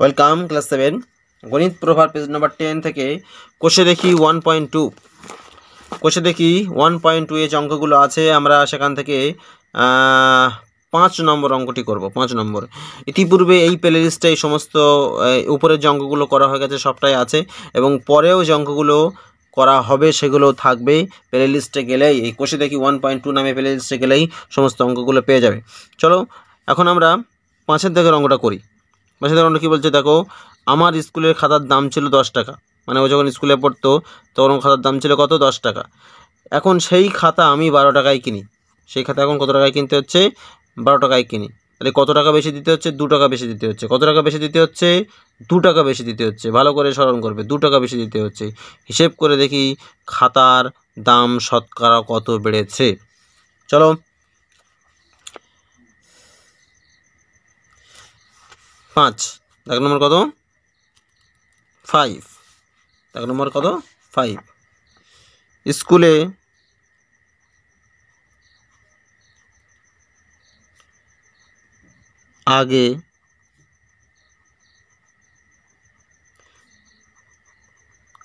welcome class seven গণিত প্রভার page number ten থেকে কোষে দেখি ওয়ান পয়েন্ট টু কোষে দেখি ওয়ান পয়েন্ট টু এ যে অঙ্কগুলো আছে আমরা সেখান থেকে পাঁচ নম্বর অঙ্কটি করব পাঁচ নম্বর ইতিপূর্বে এই প্লেলিস্টে এই সমস্ত উপরের যে অঙ্কগুলো করা হয়ে গেছে সবটাই আছে এবং পরেও যে অঙ্কগুলো করা হবে সেগুলো থাকবে প্লে লিস্টে গেলেই এই কোষে দেখি ওয়ান পয়েন্ট টু নামে প্লে লিস্টে গেলেই সমস্ত অঙ্কগুলো পেয়ে যাবে চলো এখন আমরা পাঁচের দিকের অঙ্কটা করি বা সাধারণত কী বলছে দেখো আমার স্কুলের খাতার দাম ছিল দশ টাকা মানে ও যখন স্কুলে পড়তো তখন খাতার দাম ছিল কত দশ টাকা এখন সেই খাতা আমি বারো টাকায় কিনি সেই খাতা এখন কত টাকায় কিনতে হচ্ছে বারো টাকায় কিনি তাহলে কত টাকা বেশি দিতে হচ্ছে দু টাকা বেশি দিতে হচ্ছে কত টাকা বেশি দিতে হচ্ছে দু টাকা বেশি দিতে হচ্ছে ভালো করে স্মরণ করবে দু টাকা বেশি দিতে হচ্ছে হিসেব করে দেখি খাতার দাম শতকরা কত বেড়েছে চলো পাঁচ এক নম্বর কত ফাইভ এক নম্বর কত ফাইভ স্কুলে আগে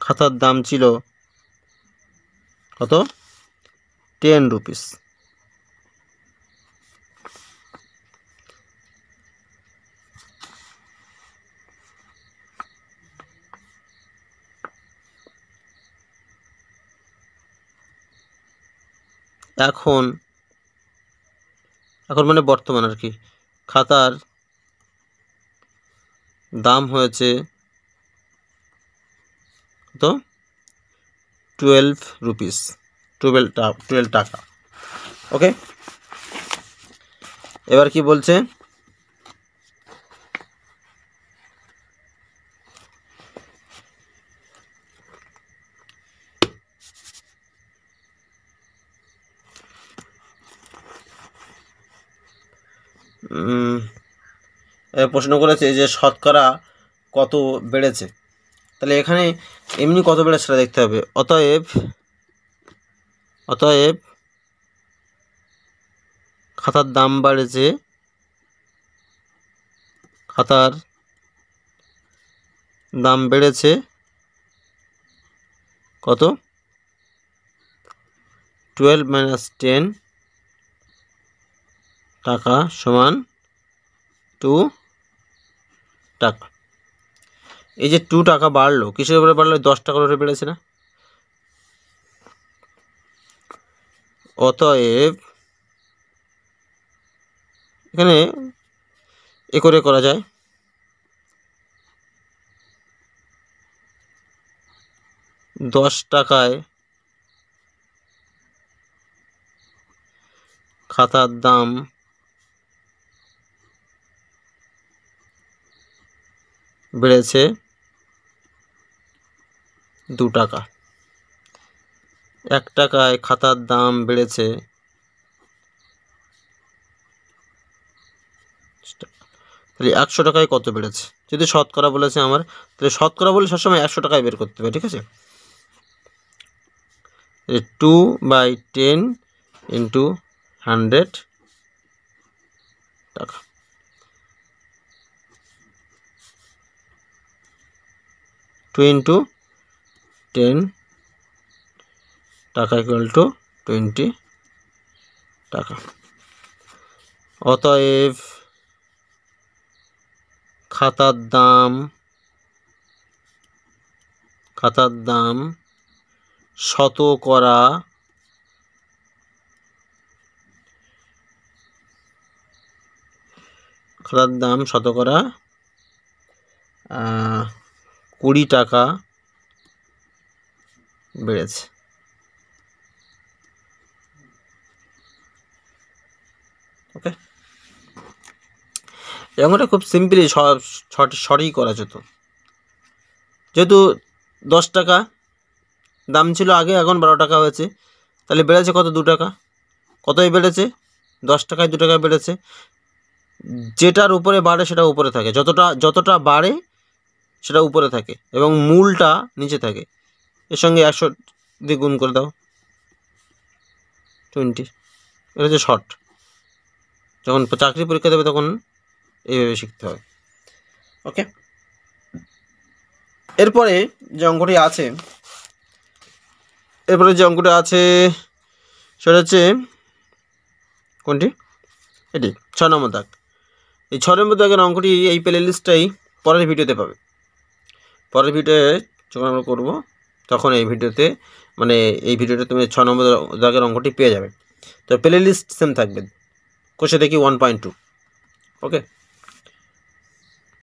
খাতার দাম ছিল কত টেন রুপিস এখন এখন মানে বর্তমান আর কি খাতার দাম হয়েছে তো টুয়েলভ রুপিস টুয়েলভ টুয়েলভ টাকা ওকে এবার কি বলছে প্রশ্ন করেছে যে শতকরা কত বেড়েছে তাহলে এখানে এমনি কত বেড়েছে সেটা দেখতে হবে অতএব অতএব খাতার দাম বাড়েছে খাতার দাম বেড়েছে কত টুয়েলভ মাইনাস টেন টাকা সমান টু টাকা এই যে টু টাকা বাড়লো কিসের উপরে বাড়লো দশ টাকার উপরে বেড়েছে না অতএব এখানে এ করে করা যায় দশ টাকায় খাতার দাম বেড়েছে দু টাকা এক টাকায় খাতার দাম বেড়েছে একশো টাকায় কত বেড়েছে যদি শতকরা বলেছে আমার তাহলে শতকরা বলে সবসময় একশো টাকায় বের করতে হবে ঠিক আছে two by ten into hundred টাকা টু ইন্টু টেন টাকা ইকুয়াল টু টোয়েন্টি টাকা অতএব খাতার দাম খাতার দাম শত করা খাতার দাম শত শতকরা কুড়ি টাকা বেড়েছে ওকে ওটা খুব সিম্পলি সরি করা যেত যেহেতু দশ টাকা দাম ছিল আগে এখন বারো টাকা হয়েছে তাহলে বেড়েছে কত দু টাকা কতই বেড়েছে দশ টাকায় দু টাকা বেড়েছে যেটার উপরে বাড়ে সেটা উপরে থাকে যতটা যতটা বাড়ে সেটা উপরে থাকে এবং মূলটা নিচে থাকে এর সঙ্গে একশো দিয়ে গুণ করে দাও টোয়েন্টি এটা হচ্ছে শর্ট যখন চাকরি পরীক্ষা দেবে তখন এইভাবে শিখতে হয় ওকে এরপরে যে অঙ্কটি আছে এরপরে যে অঙ্কটি আছে সেটা হচ্ছে কোনটি এটি ছ নম্বর দাগ এই ছ নম্বর দাগের অঙ্কটি এই প্লে লিস্টটাই পরের ভিডিওতে পাবে পরের ভিডিওয়ে যখন আমরা করবো তখন এই ভিডিওতে মানে এই ভিডিওটা তুমি ছ নম্বর দাগের অঙ্কটি পেয়ে যাবে তো প্লে লিস্ট সেম থাকবে কোষে দেখি ওয়ান পয়েন্ট টু ওকে